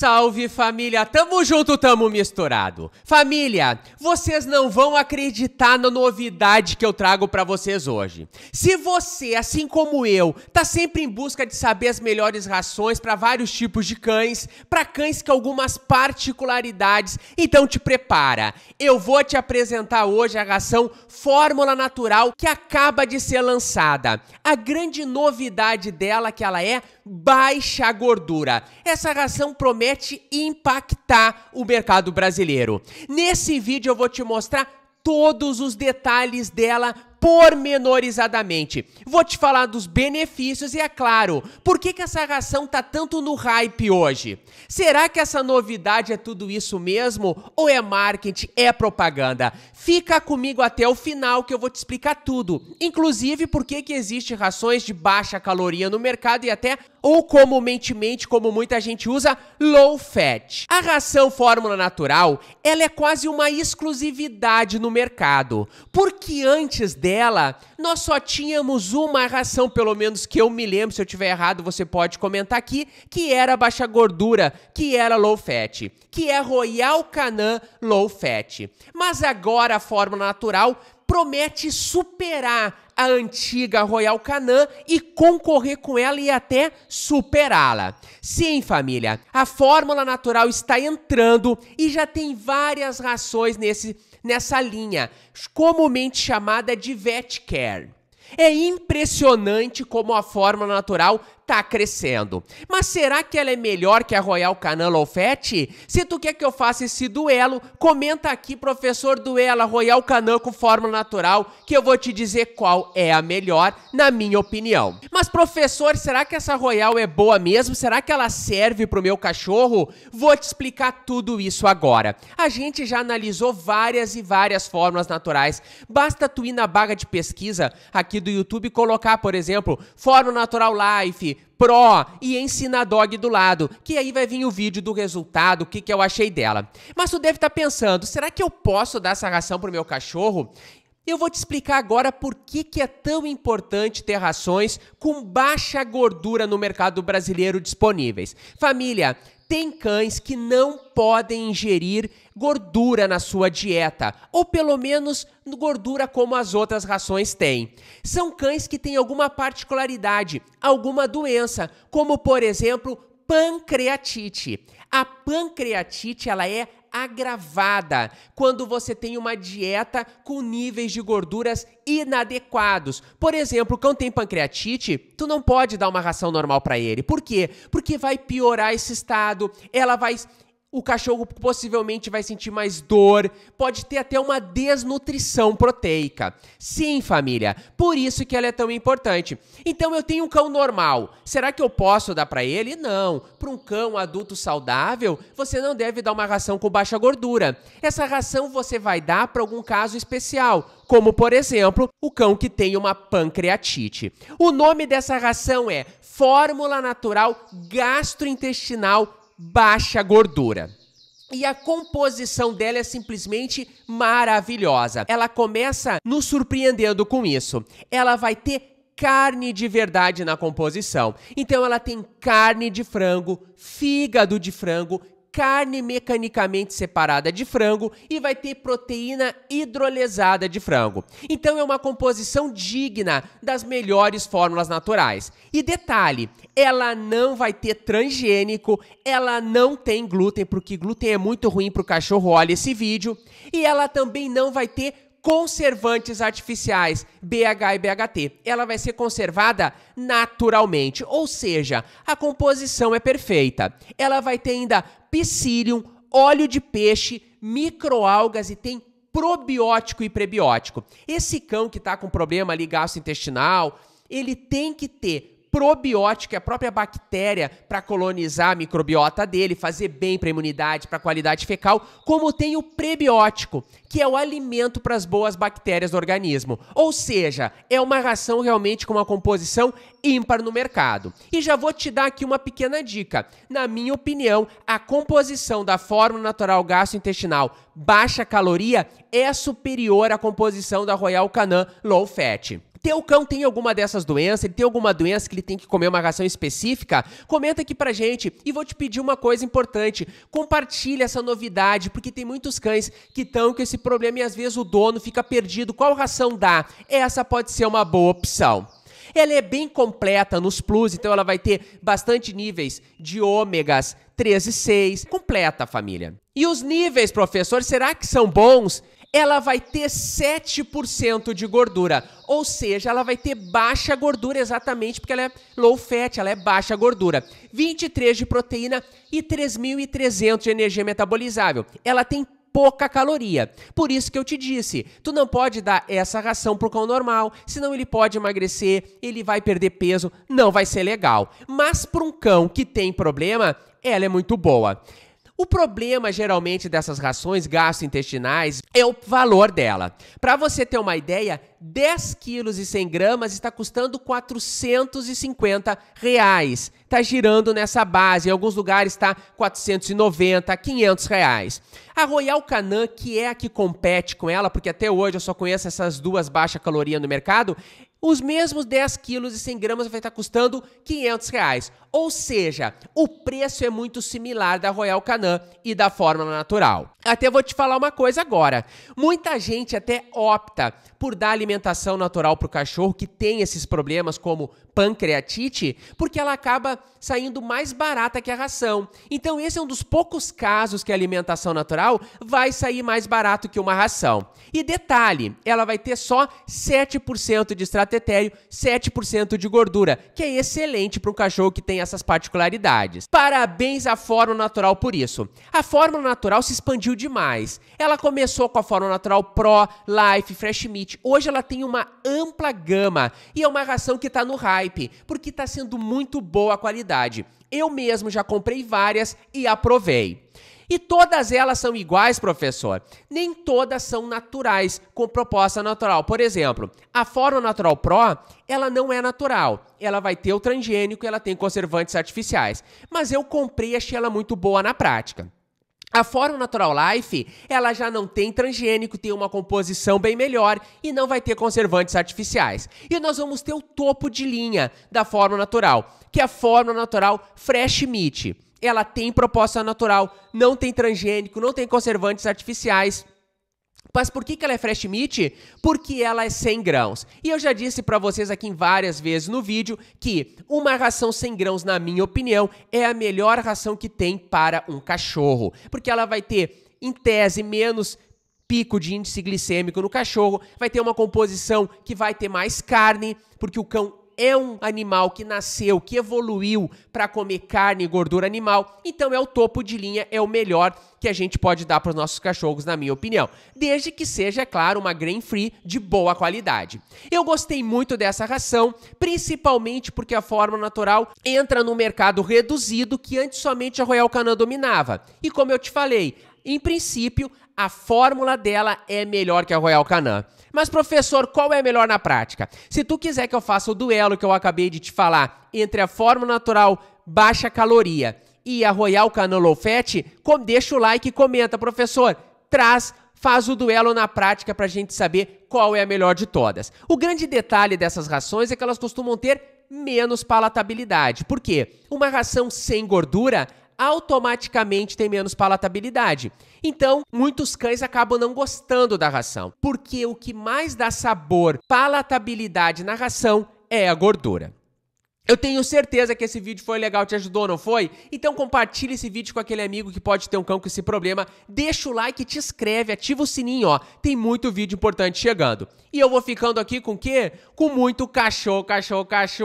Salve família, tamo junto, tamo misturado. Família, vocês não vão acreditar na novidade que eu trago para vocês hoje. Se você, assim como eu, tá sempre em busca de saber as melhores rações para vários tipos de cães, para cães com algumas particularidades, então te prepara. Eu vou te apresentar hoje a ração Fórmula Natural que acaba de ser lançada. A grande novidade dela é que ela é baixa gordura. Essa ração promete promete impactar o mercado brasileiro. Nesse vídeo eu vou te mostrar todos os detalhes dela pormenorizadamente. Vou te falar dos benefícios e, é claro, por que, que essa ração tá tanto no hype hoje? Será que essa novidade é tudo isso mesmo? Ou é marketing, é propaganda? Fica comigo até o final que eu vou te explicar tudo. Inclusive, por que, que existe rações de baixa caloria no mercado e até ou comumente, como muita gente usa, low fat. A ração fórmula natural, ela é quase uma exclusividade no mercado, porque antes dela, nós só tínhamos uma ração, pelo menos que eu me lembro, se eu tiver errado, você pode comentar aqui, que era baixa gordura, que era low fat, que é Royal Canin Low Fat. Mas agora a fórmula natural promete superar a antiga Royal Canin e concorrer com ela e até superá-la. Sim, família, a fórmula natural está entrando e já tem várias rações nesse, nessa linha, comumente chamada de Vet Care. É impressionante como a fórmula natural tá crescendo. Mas será que ela é melhor que a Royal Canin Lofete? Se tu quer que eu faça esse duelo, comenta aqui, professor Duela Royal Canin com fórmula natural, que eu vou te dizer qual é a melhor, na minha opinião. Mas, professor, será que essa Royal é boa mesmo? Será que ela serve pro meu cachorro? Vou te explicar tudo isso agora. A gente já analisou várias e várias fórmulas naturais. Basta tu ir na baga de pesquisa aqui do YouTube e colocar, por exemplo, fórmula natural life, Pro e ensina dog do lado, que aí vai vir o vídeo do resultado, o que, que eu achei dela. Mas tu deve estar tá pensando, será que eu posso dar essa ração o meu cachorro? Eu vou te explicar agora por que, que é tão importante ter rações com baixa gordura no mercado brasileiro disponíveis. Família, tem cães que não podem ingerir gordura na sua dieta, ou pelo menos gordura como as outras rações têm. São cães que têm alguma particularidade, alguma doença, como por exemplo pancreatite. A pancreatite ela é agravada quando você tem uma dieta com níveis de gorduras inadequados. Por exemplo, quando tem pancreatite, tu não pode dar uma ração normal para ele. Por quê? Porque vai piorar esse estado, ela vai o cachorro possivelmente vai sentir mais dor, pode ter até uma desnutrição proteica. Sim, família, por isso que ela é tão importante. Então eu tenho um cão normal, será que eu posso dar para ele? Não. Para um cão adulto saudável, você não deve dar uma ração com baixa gordura. Essa ração você vai dar para algum caso especial, como por exemplo, o cão que tem uma pancreatite. O nome dessa ração é Fórmula Natural Gastrointestinal baixa gordura. E a composição dela é simplesmente maravilhosa. Ela começa nos surpreendendo com isso. Ela vai ter carne de verdade na composição. Então ela tem carne de frango, fígado de frango, carne mecanicamente separada de frango e vai ter proteína hidrolesada de frango. Então é uma composição digna das melhores fórmulas naturais. E detalhe, ela não vai ter transgênico, ela não tem glúten, porque glúten é muito ruim para o cachorro, olha esse vídeo, e ela também não vai ter conservantes artificiais, BH e BHT. Ela vai ser conservada naturalmente, ou seja, a composição é perfeita. Ela vai ter ainda psyllium, óleo de peixe, microalgas e tem probiótico e prebiótico. Esse cão que está com problema ali gastrointestinal, ele tem que ter probiótico, é a própria bactéria, para colonizar a microbiota dele, fazer bem para a imunidade, para a qualidade fecal, como tem o prebiótico, que é o alimento para as boas bactérias do organismo. Ou seja, é uma ração realmente com uma composição ímpar no mercado. E já vou te dar aqui uma pequena dica. Na minha opinião, a composição da fórmula natural gastrointestinal baixa caloria é superior à composição da Royal Canin Low Fat. Teu cão tem alguma dessas doenças? Ele tem alguma doença que ele tem que comer uma ração específica? Comenta aqui pra gente e vou te pedir uma coisa importante. Compartilha essa novidade, porque tem muitos cães que estão com esse problema e às vezes o dono fica perdido. Qual ração dá? Essa pode ser uma boa opção. Ela é bem completa nos plus, então ela vai ter bastante níveis de ômegas 3 e 6. Completa família. E os níveis, professor, será que são bons? ela vai ter 7% de gordura. Ou seja, ela vai ter baixa gordura exatamente porque ela é low fat, ela é baixa gordura. 23 de proteína e 3.300 de energia metabolizável. Ela tem pouca caloria. Por isso que eu te disse, tu não pode dar essa ração pro cão normal, senão ele pode emagrecer, ele vai perder peso, não vai ser legal. Mas para um cão que tem problema, ela é muito boa. O problema geralmente dessas rações gastrointestinais é o valor dela. Para você ter uma ideia, 10 quilos e 100 gramas está custando 450 reais. Está girando nessa base, em alguns lugares está 490, 500 reais. A Royal Canin, que é a que compete com ela, porque até hoje eu só conheço essas duas baixa caloria no mercado, os mesmos 10 quilos e 100 gramas vai estar custando 500 reais. Ou seja, o preço é muito similar da Royal Canin e da Fórmula Natural. Até vou te falar uma coisa agora. Muita gente até opta por dar alimentação natural para o cachorro que tem esses problemas como pancreatite, porque ela acaba saindo mais barata que a ração. Então esse é um dos poucos casos que a alimentação natural vai sair mais barato que uma ração. E detalhe, ela vai ter só 7% de estratégia carboidrato etéreo, 7% de gordura, que é excelente para um cachorro que tem essas particularidades. Parabéns à Fórmula Natural por isso. A Fórmula Natural se expandiu demais. Ela começou com a Fórmula Natural Pro, Life, Fresh Meat. Hoje ela tem uma ampla gama e é uma ração que está no hype, porque está sendo muito boa a qualidade. Eu mesmo já comprei várias e aprovei. E todas elas são iguais, professor. Nem todas são naturais, com proposta natural. Por exemplo, a Fórum Natural Pro, ela não é natural. Ela vai ter o transgênico e ela tem conservantes artificiais. Mas eu comprei e achei ela muito boa na prática. A Fórum Natural Life, ela já não tem transgênico, tem uma composição bem melhor e não vai ter conservantes artificiais. E nós vamos ter o topo de linha da Fórmula Natural, que é a Fórmula Natural Fresh Meat ela tem proposta natural, não tem transgênico, não tem conservantes artificiais. Mas por que, que ela é fresh meat? Porque ela é 100 grãos. E eu já disse para vocês aqui várias vezes no vídeo que uma ração 100 grãos, na minha opinião, é a melhor ração que tem para um cachorro. Porque ela vai ter, em tese, menos pico de índice glicêmico no cachorro, vai ter uma composição que vai ter mais carne, porque o cão é um animal que nasceu, que evoluiu para comer carne e gordura animal, então é o topo de linha, é o melhor que a gente pode dar para os nossos cachorros, na minha opinião. Desde que seja, é claro, uma grain free de boa qualidade. Eu gostei muito dessa ração, principalmente porque a forma natural entra no mercado reduzido que antes somente a Royal Canin dominava. E como eu te falei, em princípio, a fórmula dela é melhor que a Royal Canin. Mas professor, qual é melhor na prática? Se tu quiser que eu faça o duelo que eu acabei de te falar entre a fórmula natural baixa caloria e a Royal Canin Low Fat, deixa o like e comenta, professor. Traz faz o duelo na prática para a gente saber qual é a melhor de todas. O grande detalhe dessas rações é que elas costumam ter menos palatabilidade. Por quê? Uma ração sem gordura automaticamente tem menos palatabilidade. Então, muitos cães acabam não gostando da ração, porque o que mais dá sabor, palatabilidade na ração é a gordura. Eu tenho certeza que esse vídeo foi legal, te ajudou, não foi? Então compartilha esse vídeo com aquele amigo que pode ter um cão com esse problema. Deixa o like, te inscreve, ativa o sininho, ó. Tem muito vídeo importante chegando. E eu vou ficando aqui com o quê? Com muito cachorro, cachorro, cachorro.